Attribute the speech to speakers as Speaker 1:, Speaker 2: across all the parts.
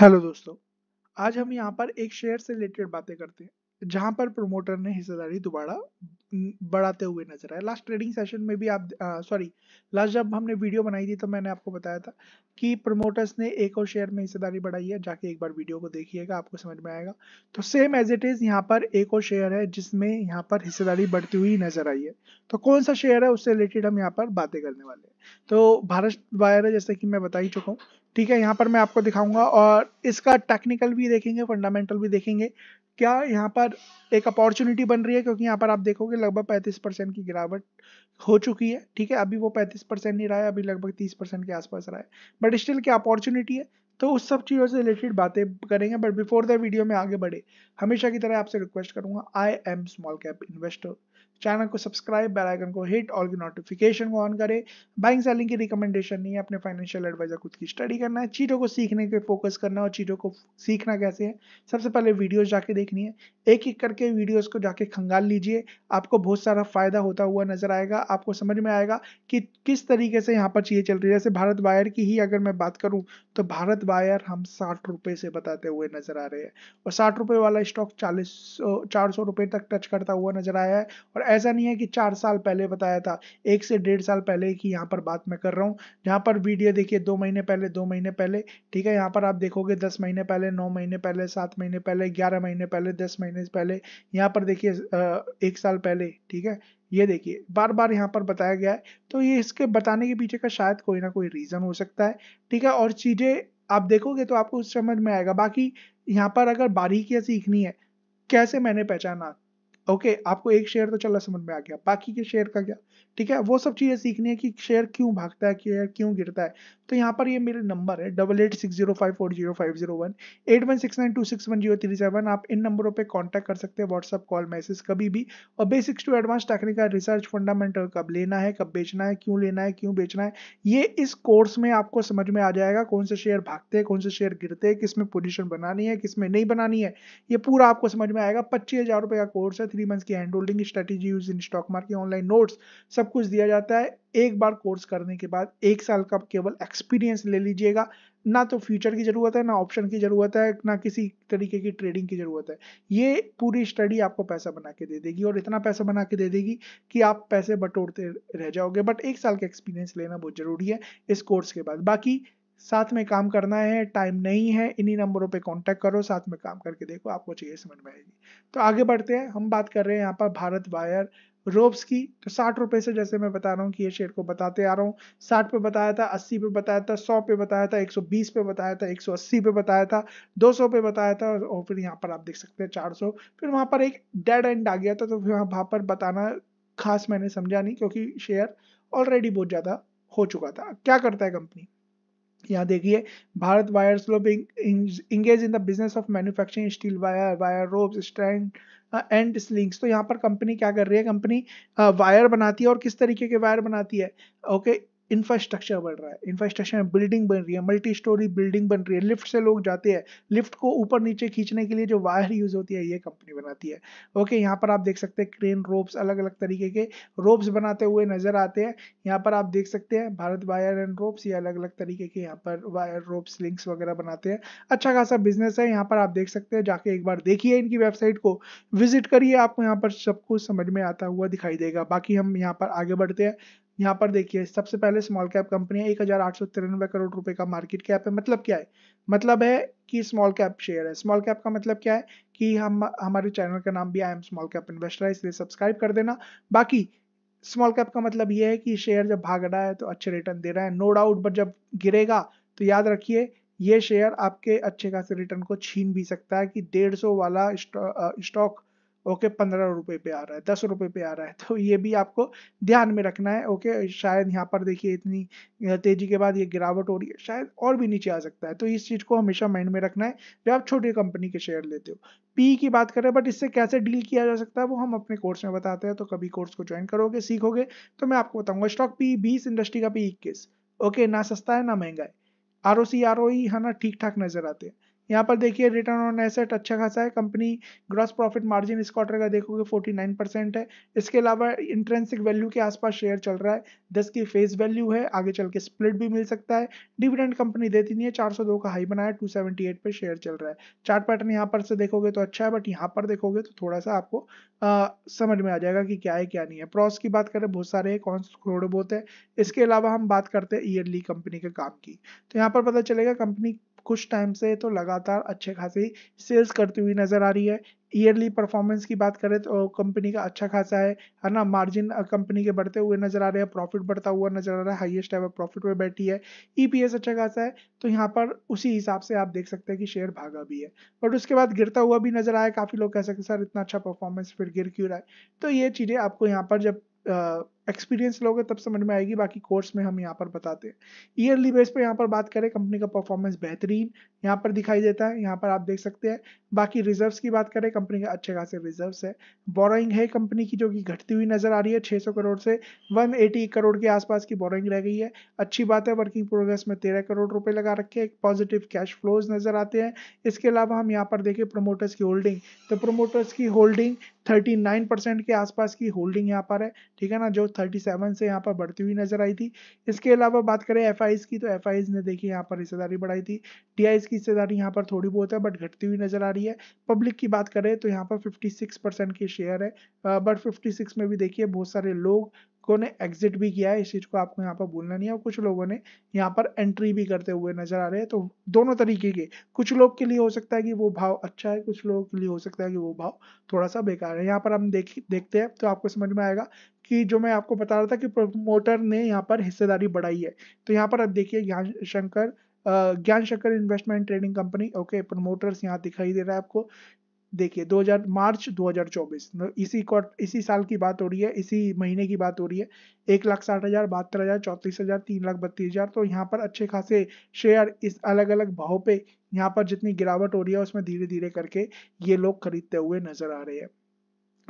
Speaker 1: hello दोस्तों आज हम यहाँ पर एक शेयर से रिलेटेड बातें करते हैं जहां पर प्रमोटर ने हिस्सेदारी दोबारा बढ़ाते हुए नजर आए लास्ट ट्रेडिंग सेशन में भी आप सॉरी लास्ट जब हमने वीडियो बनाई थी तो मैंने आपको बताया था कि प्रमोटर्स ने एक और शेयर में हिस्सेदारी बढ़ाई है जाके एक बार वीडियो को देखिएगा आपको समझ में आएगा तो सेम एज इट इज यहाँ पर एक और शेयर है जिसमें यहाँ पर हिस्सेदारी बढ़ती हुई नजर आई है तो कौन सा शेयर है उससे रिलेटेड हम यहाँ पर बातें करने वाले हैं तो भारत वायर है जैसे कि मैं बता ही चुका हूँ ठीक है यहाँ पर मैं आपको दिखाऊंगा और इसका टेक्निकल भी देखेंगे फंडामेंटल भी देखेंगे क्या यहाँ पर एक अपॉर्चुनिटी बन रही है क्योंकि यहाँ पर आप देखोगे लगभग 35 परसेंट की गिरावट हो चुकी है ठीक है अभी वो 35 परसेंट नहीं रहा है अभी लगभग 30 परसेंट के आसपास रहा है बट स्टिल क्या अपॉर्चुनिटी है तो उस सब चीज़ों से रिलेटेड बातें करेंगे बट बिफोर द वीडियो में आगे बढ़े हमेशा की तरह आपसे रिक्वेस्ट करूंगा I am small cap investor channel को सब्सक्राइब बेल आइकन को हिट ऑल की नोटिफिकेशन को ऑन करें बाइंग सेलिंग की रिकमेंडेशन नहीं है अपने फाइनेंशियल एडवाइजर खुद की स्टडी करना है चीज़ों को सीखने पे फोकस करना है और चीज़ों को सीखना कैसे है सबसे पहले वीडियोस जाके देखनी है एक एक करके वीडियोस को जाके खंगाल लीजिए आपको बहुत सारा फ़ायदा होता हुआ नज़र आएगा आपको समझ में आएगा कि किस तरीके से यहाँ पर चीज़ें चल रही है जैसे भारत बायर की ही अगर मैं बात करूँ तो भारत बायर हम साठ रुपये से बताते हुए नज़र आ रहे हैं और साठ रुपये वाला स्टॉक चालीस चार सौ रुपये तक टच करता हुआ नज़र आया है और ऐसा नहीं है कि चार साल पहले बताया था एक से डेढ़ साल पहले की यहाँ पर बात मैं कर रहा हूँ जहाँ पर वीडियो देखिए दो महीने पहले दो महीने पहले ठीक है यहाँ पर आप देखोगे दस महीने पहले नौ महीने पहले सात महीने पहले ग्यारह महीने पहले दस महीने पहले यहाँ पर देखिए एक साल पहले ठीक है ये देखिए बार बार यहाँ पर बताया गया है तो ये इसके बताने के पीछे का शायद कोई ना कोई रीज़न हो सकता है ठीक है और चीज़ें आप देखोगे तो आपको समझ में आएगा बाकी यहाँ पर अगर बारीकियाँ सीखनी है कैसे मैंने पहचाना ओके आपको एक शेयर तो चला समझ में आ गया बाकी के शेयर का क्या ठीक है वो सब चीज़ें सीखनी है कि शेयर क्यों भागता है शेयर क्यों गिरता है तो यहाँ पर ये मेरे नंबर है double eight six zero five four zero five zero one eight one six nine two six one zero three seven आप इन नंबरों पर कॉन्टैक्ट कर सकते हैं व्हाट्सअप कॉल मैसेज कभी भी और basics to advance technical research fundamental कब लेना है कब बेचना है क्यों लेना है क्यों बेचना है ये इस कोर्स में आपको समझ में आ जाएगा कौन से शेयर भागते हैं कौन से शेयर गिरते हैं किस में पोजिशन बनानी है किस में नहीं बनानी है ये पूरा आपको समझ में आएगा पच्चीस हज़ार रुपये का कोर्स है थ्री मंथ्स की hand holding strategy use in stock market online notes सब कुछ दिया जाता है एक बार कोर्स करने के बाद एक साल का केवल एक्सपीरियंस ले लीजिएगा ना तो फ्यूचर की ज़रूरत है ना ऑप्शन की ज़रूरत है ना किसी तरीके की ट्रेडिंग की ज़रूरत है ये पूरी स्टडी आपको पैसा बना के दे देगी और इतना पैसा बना के दे देगी कि आप पैसे बटोरते रह जाओगे बट एक साल का एक्सपीरियंस लेना बहुत ज़रूरी है इस कोर्स के बाद बाकी साथ में काम करना है टाइम नहीं है इन्हीं नंबरों पे कांटेक्ट करो साथ में काम करके देखो आपको चाहिए समझ में आएगी तो आगे बढ़ते हैं हम बात कर रहे हैं यहाँ पर भारत वायर रोब्स की तो साठ रुपए से जैसे मैं बता रहा हूँ कि ये शेयर को बताते आ रहा हूँ साठ पे बताया था अस्सी पे बताया था सौ पे बताया था एक सौ बीस पे बताया था एक सौ अस्सी पे बताया था दो सौ पे बताया था और फिर यहाँ पर आप देख सकते हैं चार सौ फिर वहाँ पर एक डेड एंड आ गया था तो फिर वहाँ पर बताना खास मैंने समझा नहीं क्योंकि शेयर ऑलरेडी बहुत ज़्यादा हो चुका था क्या करता है कंपनी यहाँ देखिए Bharat wire globe engage in the business of manufacturing steel wire wire rope stand and slings तो यहाँ पर कंपनी क्या कर रही है कंपनी वायर uh, बनाती है और किस तरीके के वायर बनाती है ओके इंफ्रास्ट्रक्चर बढ़ रहा है इंफ्रास्ट्रक्चर में बिल्डिंग बन रही है मल्टी स्टोरी बिल्डिंग बन रही है लिफ्ट से लोग जाते हैं लिफ्ट को ऊपर नीचे खींचने के लिए जो वायर यूज होती है ये कंपनी बनाती है ओके यहाँ पर आप देख सकते हैं क्रेन रोप्स अलग अलग तरीके के रोप्स बनाते हुए नजर आते हैं यहाँ पर आप देख सकते हैं भारत वायर एंड रोप्स ये अलग अलग तरीके के यहाँ पर वायर रोप्स लिंक्स वगैरह बनाते हैं अच्छा खासा बिजनेस है यहाँ पर आप देख सकते हैं जाके एक बार देखिए इनकी वेबसाइट को विजिट करिए आपको यहाँ पर सब कुछ समझ में आता हुआ दिखाई देगा बाकी हम यहाँ पर आगे बढ़ते हैं यहाँ पर देखिए सबसे पहले स्मॉल कैप कंपनी एक हजार आठ सौ तिरानवे करोड़ रुपए का मार्केट कैप है मतलब क्या है मतलब है कि स्मॉल कैप शेयर है स्मॉल कैप का मतलब क्या है कि हम हमारे चैनल का नाम भी I am small cap investor है इसलिए सब्सक्राइब कर देना बाकी स्मॉल कैप का मतलब ये है कि शेयर जब भाग रहा है तो अच्छे रिटर्न दे रहा है नो डाउट बट जब गिरेगा तो याद रखिए ये शेयर आपके अच्छे खासे रिटर्न को छीन भी सकता है कि डेढ़ सौ वाला स्टॉक ओके पंद्रह रुपए पे आ रहा है दस रुपए पे आ रहा है तो ये भी आपको ध्यान में रखना है ओके शायद यहाँ पर देखिए इतनी तेजी के बाद ये गिरावट हो रही है शायद और भी नीचे आ सकता है तो इस चीज़ को हमेशा माइंड में रखना है जब आप छोटी कंपनी के शेयर लेते हो पी की बात करें बट इससे कैसे डील किया जा सकता है वो हम अपने कोर्स में बताते हैं तो कभी कोर्स को ज्वाइन करोगे सीखोगे तो मैं आपको बताऊंगा स्टॉक पी बीस इंडस्ट्री का पी इक्कीस ओके ना सस्ता है ना महंगा है R O C R O है ना ठीक ठाक नजर आते हैं यहाँ पर देखिए रिटर्न ऑन एसेट अच्छा खासा है कंपनी ग्रॉस प्रॉफिट मार्जिन इस क्वार्टर का देखोगे 49 परसेंट है इसके अलावा इंट्रेंसिक वैल्यू के आसपास शेयर चल रहा है दस की फेस वैल्यू है आगे चल के स्प्लिट भी मिल सकता है डिविडेंड कंपनी देती नहीं है चार का हाई बनाया टू पे शेयर चल रहा है चार्ट पैटर्न यहाँ पर से देखोगे तो अच्छा है बट यहाँ पर देखोगे तो थोड़ा सा आपको आ, समझ में आ जाएगा कि क्या है क्या नहीं है प्रॉस की बात करें बहुत सारे कौन थोड़े बहुत है इसके अलावा हम बात करते हैं ईयरली कंपनी के काम की तो यहाँ पर पता चलेगा कंपनी कुछ टाइम से तो लगातार अच्छे खासी सेल्स करती हुई नज़र आ रही है ईयरली परफॉर्मेंस की बात करें तो कंपनी का अच्छा खासा है है ना मार्जिन कंपनी के बढ़ते हुए नज़र आ रहे हैं प्रॉफिट बढ़ता हुआ नज़र आ रहा है हाईएस्ट एवर प्रॉफिट में बैठी है ईपीएस अच्छा खासा है तो यहाँ पर उसी हिसाब से आप देख सकते हैं कि शेयर भागा भी है बट उसके बाद गिरता हुआ भी नज़र आया काफ़ी लोग कह सकते सर इतना अच्छा परफॉर्मेंस फिर गिर क्यों रहा है तो ये चीज़ें आपको यहाँ पर जब आ, एक्सपीरियंस लोगे तब समझ में आएगी बाकी कोर्स में हम यहाँ पर बताते हैं ईयरली बेस पर यहाँ पर बात करें कंपनी का परफॉर्मेंस बेहतरीन यहाँ पर दिखाई देता है यहाँ पर आप देख सकते हैं बाकी रिजर्व्स की बात करें कंपनी का अच्छे खासे रिजर्व्स है बोरोइंग है कंपनी की जो कि घटती हुई नजर आ रही है 600 करोड़ से वन करोड़ के आसपास की बोरोइंग रह गई है अच्छी बात है वर्किंग प्रोग्रेस में तेरह करोड़ रुपए लगा रखे एक पॉजिटिव कैश फ्लोज नजर आते हैं इसके अलावा हम यहाँ पर देखें प्रोमोटर्स की होल्डिंग तो प्रोमोटर्स की होल्डिंग थर्टी के आसपास की होल्डिंग यहाँ पर है ठीक है ना जो 37 से यहाँ पर बढ़ती हुई नजर आई थी इसके अलावा बात करें एफ की तो एफ ने देखिए यहाँ पर हिस्सेदारी बढ़ाई थी टी की हिस्सेदारी यहाँ पर थोड़ी बहुत है बट घटती हुई नजर आ रही है पब्लिक की बात करें तो यहाँ पर फिफ्टी की शेयर है बट फिफ्टी में भी देखिए बहुत सारे लोग ने एग्जिट भी किया है इस चीज़ को आपको यहाँ पर भूलना नहीं है और कुछ लोगों ने यहाँ पर एंट्री भी करते हुए नजर आ रहे हैं तो दोनों तरीके के कुछ लोग के लिए हो सकता है कि वो भाव अच्छा है कुछ लोगों के लिए हो सकता है कि वो भाव थोड़ा सा बेकार है यहाँ पर हम देख देखते हैं तो आपको समझ में आएगा कि जो मैं आपको बता रहा था कि प्रमोटर ने यहाँ पर हिस्सेदारी बढ़ाई है तो यहाँ पर आप देखिए Gyan Shankar Gyan Shankar investment trading company okay promoters यहाँ दिखाई दे रहा है आपको देखिए 2000 मार्च 2024 इसी क्वार्टर इसी साल की बात हो रही है इसी महीने की बात हो रही है एक लाख साठ हज़ार बहत्तर हज़ार चौंतीस हज़ार तीन लाख बत्तीस हज़ार तो यहाँ पर अच्छे खासे शेयर इस अलग अलग भाव पे यहाँ पर जितनी गिरावट हो रही है उसमें धीरे धीरे करके ये लोग खरीदते हुए नजर आ रहे हैं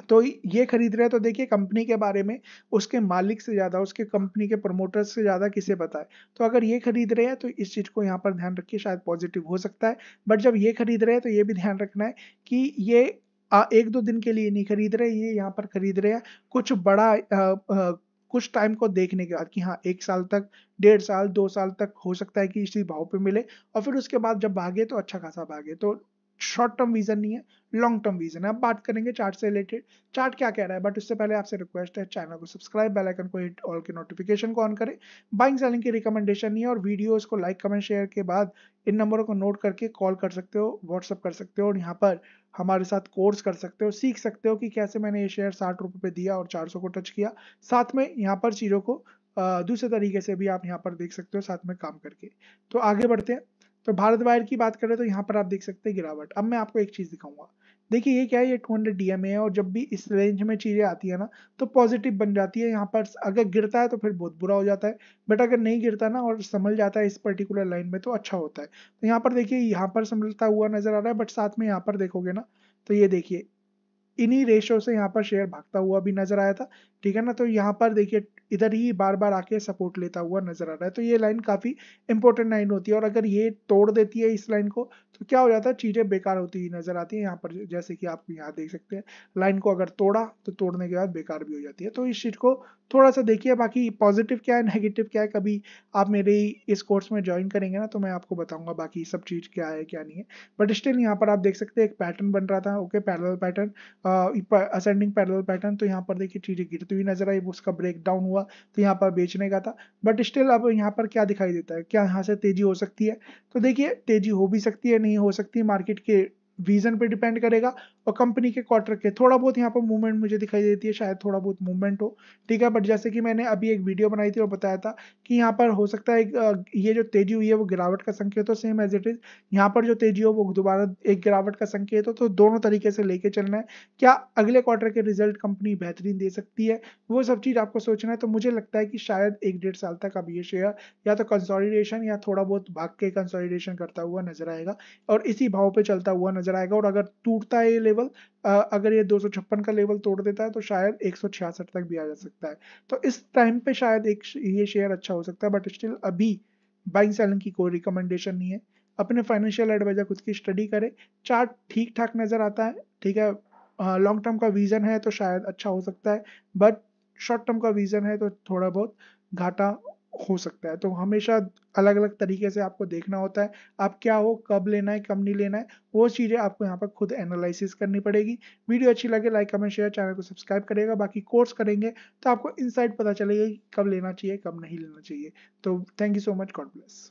Speaker 1: तो ये खरीद रहे हैं तो देखिए कंपनी के बारे में उसके मालिक से ज़्यादा उसके कंपनी के प्रमोटर्स से ज़्यादा किसे पता है तो अगर ये खरीद रहे हैं तो इस चीज़ को यहाँ पर ध्यान रखिए शायद पॉजिटिव हो सकता है बट जब ये खरीद रहे हैं तो ये भी ध्यान रखना है कि ये आ, एक दो दिन के लिए नहीं खरीद रहे ये यहाँ पर खरीद रहे हैं कुछ बड़ा आ, आ, कुछ टाइम को देखने के बाद कि हाँ एक साल तक डेढ़ साल दो साल तक हो सकता है कि इसी भाव पे मिले और फिर उसके बाद जब भागे तो अच्छा खासा भागे तो शॉर्ट टर्म विजन नहीं है लॉन्ग टर्म विजन है अब बात करेंगे चार्ट से रिलेटेड चार्ट क्या कह रहा है बट उससे पहले आपसे रिक्वेस्ट है चैनल को सब्सक्राइब बेल आइकन को हिट ऑल के नोटिफिकेशन को ऑन करें बाइंग सेलिंग की रिकमेंडेशन नहीं है और वीडियोस को लाइक कमेंट शेयर के बाद इन नंबरों को नोट करके कॉल कर सकते हो व्हाट्सअप कर सकते हो और यहाँ पर हमारे साथ कोर्स कर सकते हो सीख सकते हो कि कैसे मैंने ये शेयर साठ रुपये पे दिया और चार सौ को टच किया साथ में यहाँ पर चीज़ों को दूसरे तरीके से भी आप यहाँ पर देख सकते हो साथ में काम करके तो आगे बढ़ते हैं तो भारत वायर की बात करें तो यहाँ पर आप देख सकते हैं गिरावट अब मैं आपको एक चीज़ दिखाऊंगा देखिए ये क्या है ये 200 हंड्रेड डीएमए है और जब भी इस रेंज में चीज़ें आती है ना तो पॉजिटिव बन जाती है यहाँ पर अगर गिरता है तो फिर बहुत बुरा हो जाता है बट अगर नहीं गिरता ना और संभल जाता है इस पर्टिकुलर लाइन में तो अच्छा होता है तो यहाँ पर देखिए यहाँ पर संभलता हुआ नजर आ रहा है बट साथ में यहाँ पर देखोगे ना तो ये देखिए इन्हीं रेशो से यहाँ पर शेयर भागता हुआ भी नजर आया था ठीक है ना तो यहाँ पर देखिए इधर ही बार बार आके सपोर्ट लेता हुआ नजर आ रहा है तो ये लाइन काफ़ी इंपॉर्टेंट लाइन होती है और अगर ये तोड़ देती है इस लाइन को तो क्या हो जाता है चीज़ें बेकार होती हुई नजर आती है यहाँ पर जैसे कि आप यहाँ देख सकते हैं लाइन को अगर तोड़ा तो तोड़ने के बाद बेकार भी हो जाती है तो इस चीज़ को थोड़ा सा देखिए बाकी पॉजिटिव क्या है नेगेटिव क्या है कभी आप मेरे इस कोर्स में ज्वाइन करेंगे ना तो मैं आपको बताऊंगा बाकी सब चीज़ क्या है क्या नहीं है बट स्टिल यहाँ पर आप देख सकते हैं एक पैटर्न बन रहा था okay parallel pattern ascending parallel pattern तो यहाँ पर देखिए चीज़ें गिरती हुई नजर आई उसका ब्रेक डाउन हुआ हुआ तो यहाँ पर बेचने का था बट स्टिल अब यहाँ पर क्या दिखाई देता है क्या यहाँ से तेजी हो सकती है तो देखिए तेजी हो भी सकती है नहीं हो सकती मार्केट के रीजन पे डिपेंड करेगा और कंपनी के क्वार्टर के थोड़ा बहुत यहाँ पर मूवमेंट मुझे दिखाई देती है शायद थोड़ा बहुत मूवमेंट हो ठीक है बट जैसे कि मैंने अभी एक वीडियो बनाई थी और बताया था कि यहाँ पर हो सकता है ये जो तेजी हुई है वो गिरावट का संकेत हो सेम एज इट इज यहाँ पर जो तेजी हो वो दोबारा एक गिरावट का संकेत हो तो दोनों तरीके से लेके चलना है क्या अगले क्वार्टर के रिजल्ट कंपनी बेहतरीन दे सकती है वो सब चीज़ आपको सोचना है तो मुझे लगता है कि शायद एक डेढ़ साल तक अब ये शेयर या तो कंसोलिडेशन या थोड़ा बहुत भाग के कंसोलिडेशन करता हुआ नजर आएगा और इसी भाव पे चलता हुआ नजर नजर आएगा और अगर टूटता है ये लेवल अगर ये दो का लेवल तोड़ देता है तो शायद एक तक भी आ जा सकता है तो इस टाइम पे शायद एक ये शेयर अच्छा हो सकता है बट स्टिल अभी बाइंग सेलिंग की कोई रिकमेंडेशन नहीं है अपने फाइनेंशियल एडवाइजर खुद की स्टडी करें चार्ट ठीक ठाक नज़र आता है ठीक है लॉन्ग टर्म का विज़न है तो शायद अच्छा हो सकता है बट शॉर्ट टर्म का विज़न है तो थोड़ा बहुत घाटा हो सकता है तो हमेशा अलग अलग तरीके से आपको देखना होता है आप क्या हो कब लेना है कब नहीं लेना है वो चीज़ें आपको यहाँ पर खुद एनालिसिस करनी पड़ेगी वीडियो अच्छी लगे लाइक कमेंट शेयर चैनल को सब्सक्राइब करेगा बाकी कोर्स करेंगे तो आपको इनसाइट पता चलेगा कि कब लेना चाहिए कब नहीं लेना चाहिए तो thank you so much God bless